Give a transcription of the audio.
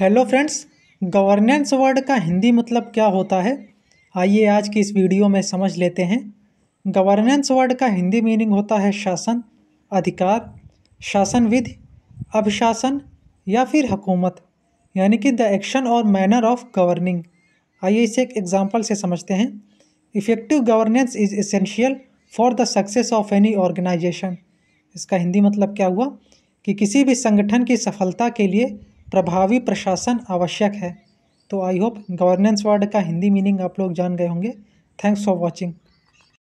hello friends governance word का हिंदी मतलब क्या होता है आइए आज की इस वीडियो में समझ लेते हैं गवर्नेंस वर्ड का हिंदी मीनिंग होता है शासन अधिकार शासन विधि अभिशासन या फिर हकूमत यानी कि द एक्शन और मैनर ऑफ गवर्निंग आइए इसे एक एग्ज़ाम्पल से समझते हैं effective governance is essential for the success of any organisation इसका हिंदी मतलब क्या हुआ कि किसी भी संगठन की सफलता के लिए प्रभावी प्रशासन आवश्यक है तो आई होप गवर्नेंस वर्ड का हिंदी मीनिंग आप लोग जान गए होंगे थैंक्स फॉर वॉचिंग